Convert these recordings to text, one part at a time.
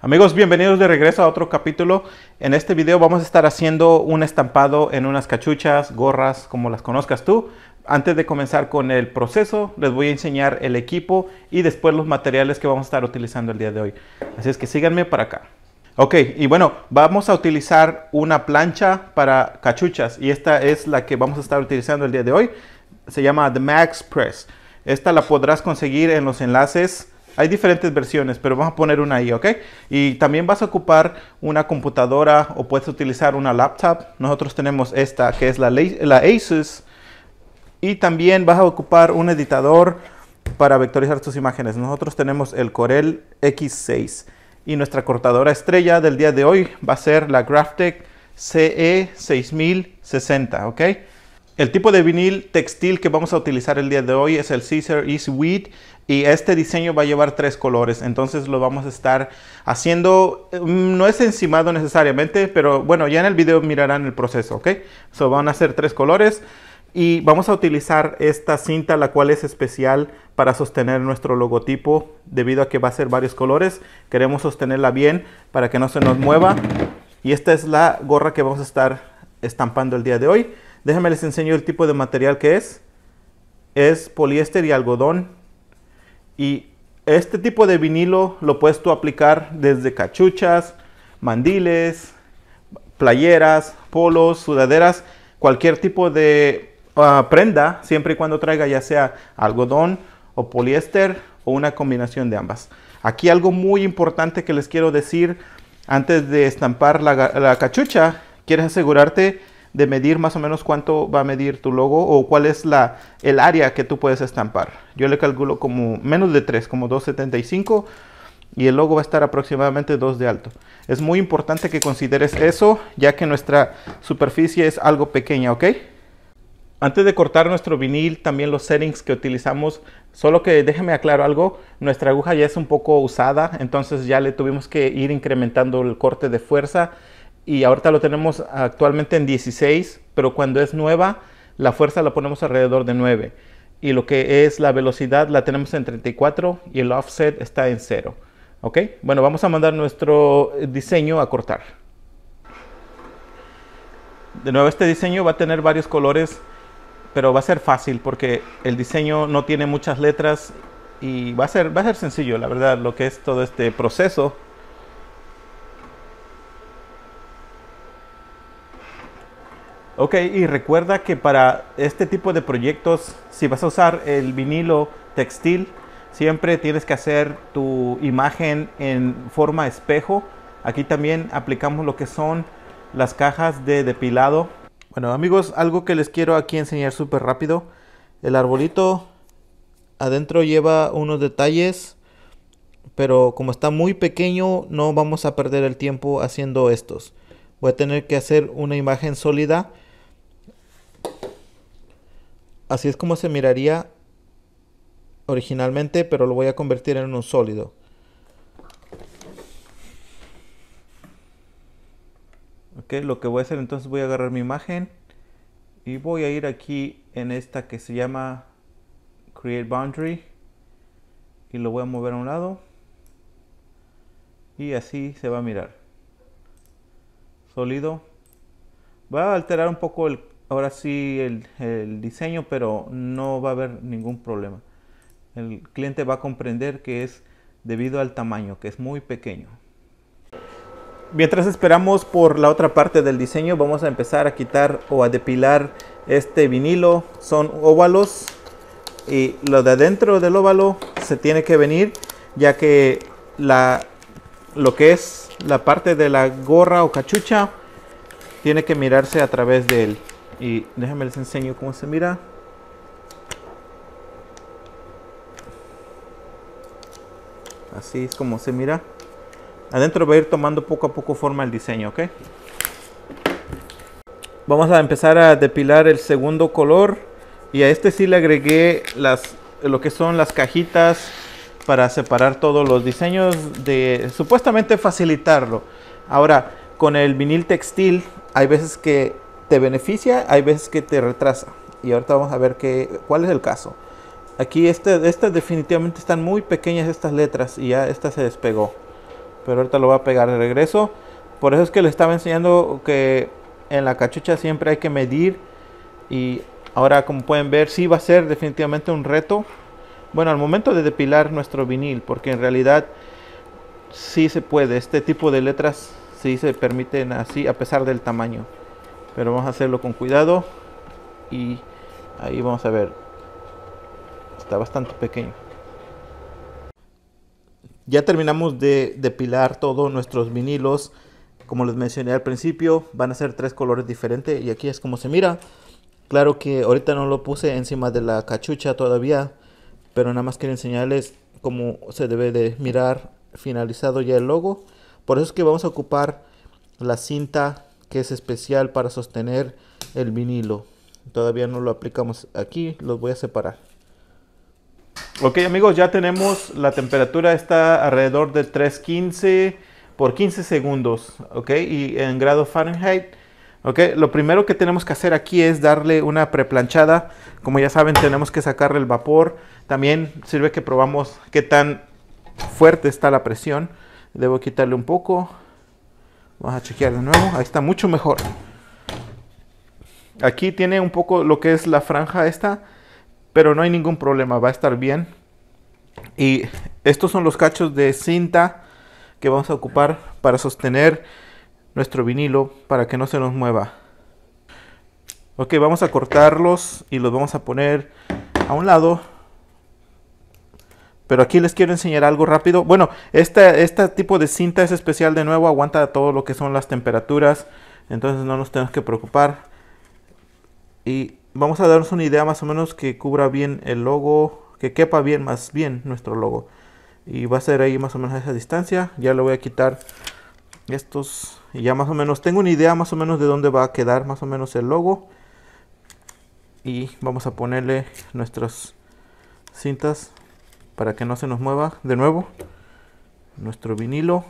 Amigos, bienvenidos de regreso a otro capítulo. En este video vamos a estar haciendo un estampado en unas cachuchas, gorras, como las conozcas tú. Antes de comenzar con el proceso, les voy a enseñar el equipo y después los materiales que vamos a estar utilizando el día de hoy. Así es que síganme para acá. Ok, y bueno, vamos a utilizar una plancha para cachuchas y esta es la que vamos a estar utilizando el día de hoy. Se llama The Max Press. Esta la podrás conseguir en los enlaces hay diferentes versiones, pero vamos a poner una ahí, ¿ok? Y también vas a ocupar una computadora o puedes utilizar una laptop. Nosotros tenemos esta que es la, la Asus. Y también vas a ocupar un editador para vectorizar tus imágenes. Nosotros tenemos el Corel X6 y nuestra cortadora estrella del día de hoy va a ser la GraphTech CE6060, ¿ok? El tipo de vinil textil que vamos a utilizar el día de hoy es el Caesar Easy Weed y este diseño va a llevar tres colores, entonces lo vamos a estar haciendo, mm, no es encimado necesariamente, pero bueno, ya en el video mirarán el proceso, ¿ok? So van a ser tres colores y vamos a utilizar esta cinta la cual es especial para sostener nuestro logotipo debido a que va a ser varios colores, queremos sostenerla bien para que no se nos mueva y esta es la gorra que vamos a estar estampando el día de hoy. Déjenme les enseño el tipo de material que es. Es poliéster y algodón. Y este tipo de vinilo lo puedes tú aplicar desde cachuchas, mandiles, playeras, polos, sudaderas, cualquier tipo de ah, prenda, siempre y cuando traiga ya sea algodón o poliéster o una combinación de ambas. Aquí algo muy importante que les quiero decir antes de estampar la, la cachucha, quieres asegurarte de medir más o menos cuánto va a medir tu logo o cuál es la, el área que tú puedes estampar. Yo le calculo como menos de 3, como 275 y el logo va a estar aproximadamente 2 de alto. Es muy importante que consideres eso ya que nuestra superficie es algo pequeña, ¿ok? Antes de cortar nuestro vinil, también los settings que utilizamos, solo que déjame aclarar algo, nuestra aguja ya es un poco usada, entonces ya le tuvimos que ir incrementando el corte de fuerza y ahorita lo tenemos actualmente en 16, pero cuando es nueva, la fuerza la ponemos alrededor de 9. Y lo que es la velocidad la tenemos en 34 y el offset está en 0. ¿Ok? Bueno, vamos a mandar nuestro diseño a cortar. De nuevo, este diseño va a tener varios colores, pero va a ser fácil porque el diseño no tiene muchas letras y va a ser, va a ser sencillo, la verdad, lo que es todo este proceso. Ok, y recuerda que para este tipo de proyectos, si vas a usar el vinilo textil, siempre tienes que hacer tu imagen en forma espejo. Aquí también aplicamos lo que son las cajas de depilado. Bueno amigos, algo que les quiero aquí enseñar súper rápido. El arbolito adentro lleva unos detalles, pero como está muy pequeño no vamos a perder el tiempo haciendo estos. Voy a tener que hacer una imagen sólida Así es como se miraría originalmente, pero lo voy a convertir en un sólido. Ok, lo que voy a hacer entonces voy a agarrar mi imagen y voy a ir aquí en esta que se llama Create Boundary y lo voy a mover a un lado y así se va a mirar. Sólido. Va a alterar un poco el ahora sí el, diseño, pero no va a haber ningún problema. El cliente va a comprender que es debido al tamaño, que es muy pequeño. Mientras esperamos por la otra parte del diseño, vamos a empezar a quitar o a depilar este vinilo. Son óvalos y lo de adentro del óvalo se tiene que venir ya que la, lo que es la parte de la gorra o cachucha tiene que mirarse a través de él. Y déjenme les enseño cómo se mira. Así es como se mira. Adentro va a ir tomando poco a poco forma el diseño, ¿ok? Vamos a empezar a depilar el segundo color. Y a este sí le agregué las, lo que son las cajitas para separar todos los diseños de supuestamente facilitarlo. Ahora, con el vinil textil hay veces que te beneficia, hay veces que te retrasa. Y ahorita vamos a ver qué, cuál es el caso. Aquí este, estas definitivamente están muy pequeñas estas letras y ya esta se despegó. Pero ahorita lo va a pegar de regreso. Por eso es que le estaba enseñando que en la cachucha siempre hay que medir. Y ahora como pueden ver sí va a ser definitivamente un reto. Bueno, al momento de depilar nuestro vinil. Porque en realidad sí se puede. Este tipo de letras sí se permiten así a pesar del tamaño pero vamos a hacerlo con cuidado y ahí vamos a ver está bastante pequeño ya terminamos de depilar todos nuestros vinilos como les mencioné al principio van a ser tres colores diferentes y aquí es como se mira claro que ahorita no lo puse encima de la cachucha todavía pero nada más quiero enseñarles cómo se debe de mirar finalizado ya el logo por eso es que vamos a ocupar la cinta que es especial para sostener el vinilo. Todavía no lo aplicamos aquí, los voy a separar. Ok amigos, ya tenemos la temperatura está alrededor de 315 por 15 segundos, ok, y en grado Fahrenheit. Ok, lo primero que tenemos que hacer aquí es darle una preplanchada. Como ya saben, tenemos que sacarle el vapor. También sirve que probamos qué tan fuerte está la presión. Debo quitarle un poco. Vamos a chequear de nuevo. Ahí está mucho mejor. Aquí tiene un poco lo que es la franja esta. Pero no hay ningún problema. Va a estar bien. Y estos son los cachos de cinta que vamos a ocupar para sostener nuestro vinilo para que no se nos mueva. Ok, vamos a cortarlos y los vamos a poner a un lado pero aquí les quiero enseñar algo rápido. Bueno, este, tipo de cinta es especial de nuevo, aguanta todo lo que son las temperaturas. Entonces no nos tenemos que preocupar. Y vamos a darnos una idea más o menos que cubra bien el logo, que quepa bien más bien nuestro logo. Y va a ser ahí más o menos a esa distancia. Ya le voy a quitar estos. Y ya más o menos tengo una idea más o menos de dónde va a quedar más o menos el logo. Y vamos a ponerle nuestras cintas para que no se nos mueva de nuevo nuestro vinilo.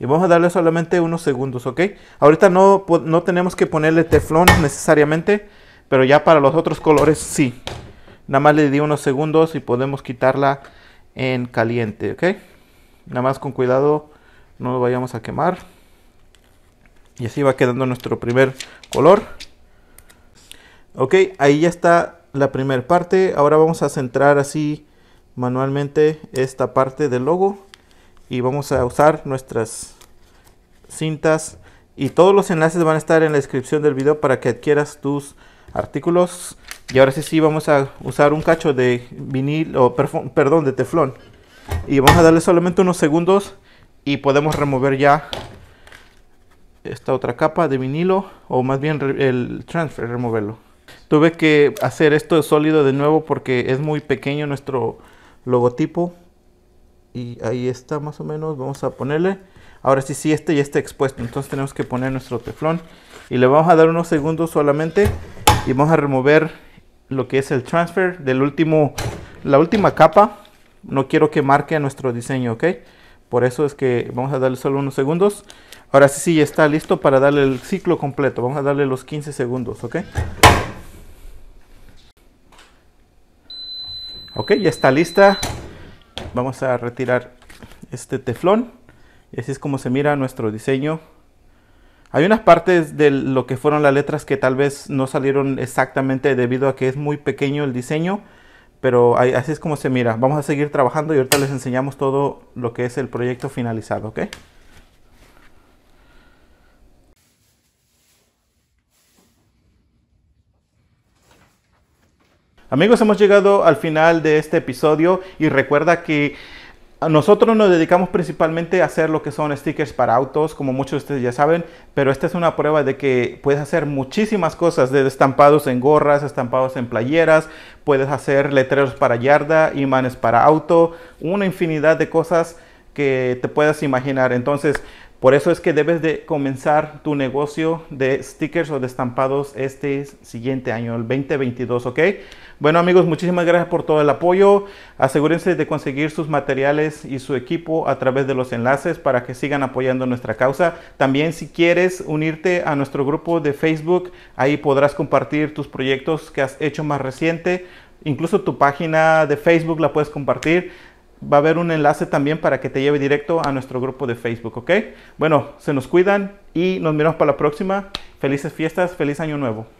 Y vamos a darle solamente unos segundos, ¿ok? Ahorita no, no tenemos que ponerle teflón necesariamente, pero ya para los otros colores sí. Nada más le di unos segundos y podemos quitarla en caliente, ¿ok? Nada más con cuidado, no lo vayamos a quemar. Y así va quedando nuestro primer color. Ok, ahí ya está la primera parte. Ahora vamos a centrar así manualmente esta parte del logo y vamos a usar nuestras cintas y todos los enlaces van a estar en la descripción del video para que adquieras tus artículos y ahora sí sí vamos a usar un cacho de vinilo o perdón de teflón y vamos a darle solamente unos segundos y podemos remover ya esta otra capa de vinilo o más bien el transfer removerlo tuve que hacer esto sólido de nuevo porque es muy pequeño nuestro logotipo y ahí está más o menos vamos a ponerle ahora sí sí este ya está expuesto entonces tenemos que poner nuestro teflón y le vamos a dar unos segundos solamente y vamos a remover lo que es el transfer del último la última capa no quiero que marque nuestro diseño ok por eso es que vamos a darle solo unos segundos ahora sí sí ya está listo para darle el ciclo completo vamos a darle los 15 segundos ok Ok, ya está lista. Vamos a retirar este teflón. Y así es como se mira nuestro diseño. Hay unas partes de lo que fueron las letras que tal vez no salieron exactamente debido a que es muy pequeño el diseño. Pero así es como se mira. Vamos a seguir trabajando y ahorita les enseñamos todo lo que es el proyecto finalizado, ¿ok? Amigos, hemos llegado al final de este episodio y recuerda que nosotros nos dedicamos principalmente a hacer lo que son stickers para autos, como muchos de ustedes ya saben, pero esta es una prueba de que puedes hacer muchísimas cosas, desde estampados en gorras, estampados en playeras, puedes hacer letreros para yarda, imanes para auto, una infinidad de cosas que te puedas imaginar. Entonces, por eso es que debes de comenzar tu negocio de stickers o de estampados este siguiente año, el 2022, ¿ok? Bueno amigos, muchísimas gracias por todo el apoyo. Asegúrense de conseguir sus materiales y su equipo a través de los enlaces para que sigan apoyando nuestra causa. También si quieres unirte a nuestro grupo de Facebook, ahí podrás compartir tus proyectos que has hecho más reciente. Incluso tu página de Facebook la puedes compartir va a haber un enlace también para que te lleve directo a nuestro grupo de Facebook, ¿ok? Bueno, se nos cuidan y nos miramos para la próxima. Felices fiestas, feliz año nuevo.